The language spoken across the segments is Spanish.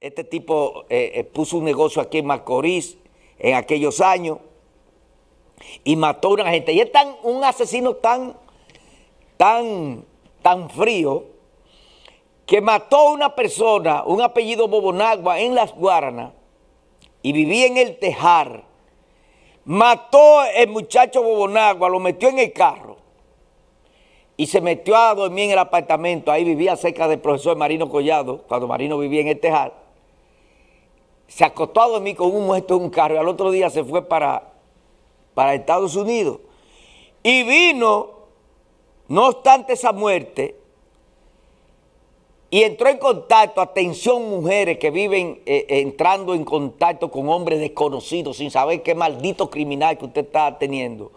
Este tipo eh, eh, puso un negocio aquí en Macorís en aquellos años y mató a una gente. Y es un asesino tan, tan, tan frío que mató a una persona, un apellido Bobonagua, en Las Guaranas y vivía en el Tejar. Mató el muchacho Bobonagua, lo metió en el carro y se metió a dormir en el apartamento. Ahí vivía cerca del profesor Marino Collado, cuando Marino vivía en el Tejar se acostó a dormir con un muerto en un carro y al otro día se fue para, para Estados Unidos. Y vino, no obstante esa muerte, y entró en contacto, atención mujeres que viven eh, entrando en contacto con hombres desconocidos sin saber qué maldito criminal que usted está teniendo.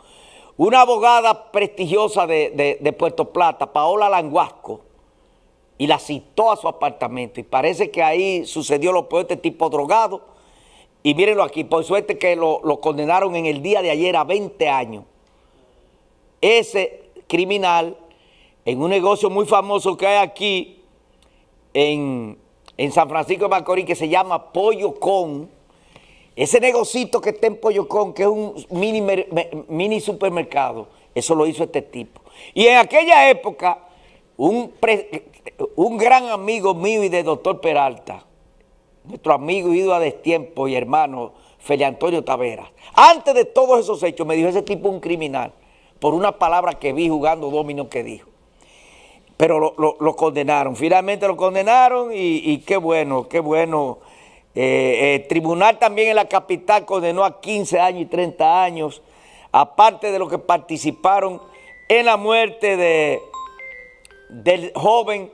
Una abogada prestigiosa de, de, de Puerto Plata, Paola Languasco, y la citó a su apartamento. Y parece que ahí sucedió lo peor este tipo drogado. Y mírenlo aquí, por suerte que lo, condenaron en el día de ayer a 20 años. Ese criminal, en un negocio muy famoso que hay aquí, en, San Francisco de Macorís, que se llama Pollo Con, ese negocito que está en Pollo Con, que es un mini, mini supermercado, eso lo hizo este tipo. Y en aquella época un, gran amigo mío y de doctor Peralta, nuestro amigo ido a destiempo y hermano Feli Antonio Taveras, antes de todos esos hechos me dijo ese tipo un criminal por una palabra que vi jugando domino que dijo. Pero lo, condenaron, finalmente lo condenaron y, qué bueno, qué bueno. el eh, eh, tribunal también en la capital condenó a 15 años y 30 años, aparte de los que participaron en la muerte de del joven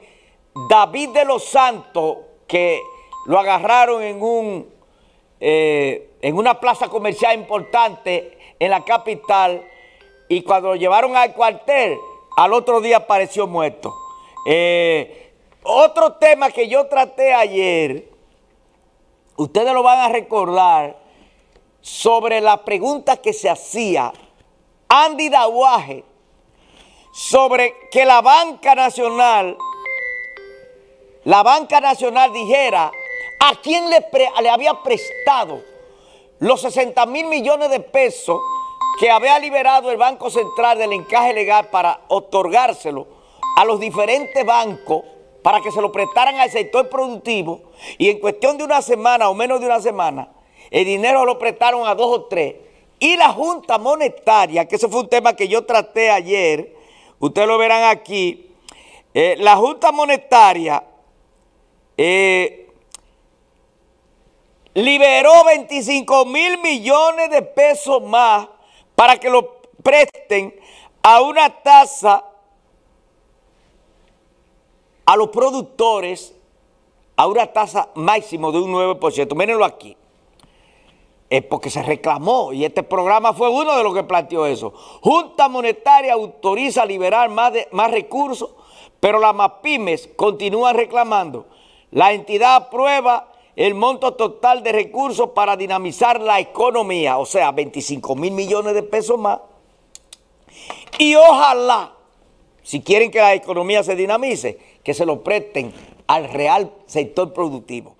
David de los Santos, que lo agarraron en, un, eh, en una plaza comercial importante en la capital y cuando lo llevaron al cuartel, al otro día apareció muerto. Eh, otro tema que yo traté ayer, ustedes lo van a recordar, sobre la pregunta que se hacía Andy Dawaje sobre que la banca nacional, la banca nacional dijera a quién le, le había prestado los 60 mil millones de pesos que había liberado el Banco Central del encaje legal para otorgárselo a los diferentes bancos para que se lo prestaran al sector productivo y en cuestión de una semana o menos de una semana, el dinero lo prestaron a dos o tres. Y la Junta Monetaria, que ese fue un tema que yo traté ayer, Ustedes lo verán aquí. Eh, la Junta Monetaria eh, liberó 25 mil millones de pesos más para que lo presten a una tasa a los productores a una tasa máximo de un 9%. Mírenlo aquí es porque se reclamó y este programa fue uno de los que planteó eso. Junta Monetaria autoriza liberar más, más recursos, pero las MAPIMES continúan reclamando. La entidad aprueba el monto total de recursos para dinamizar la economía, o sea, 25 mil millones de pesos más. Y ojalá, si quieren que la economía se dinamice, que se lo presten al real sector productivo.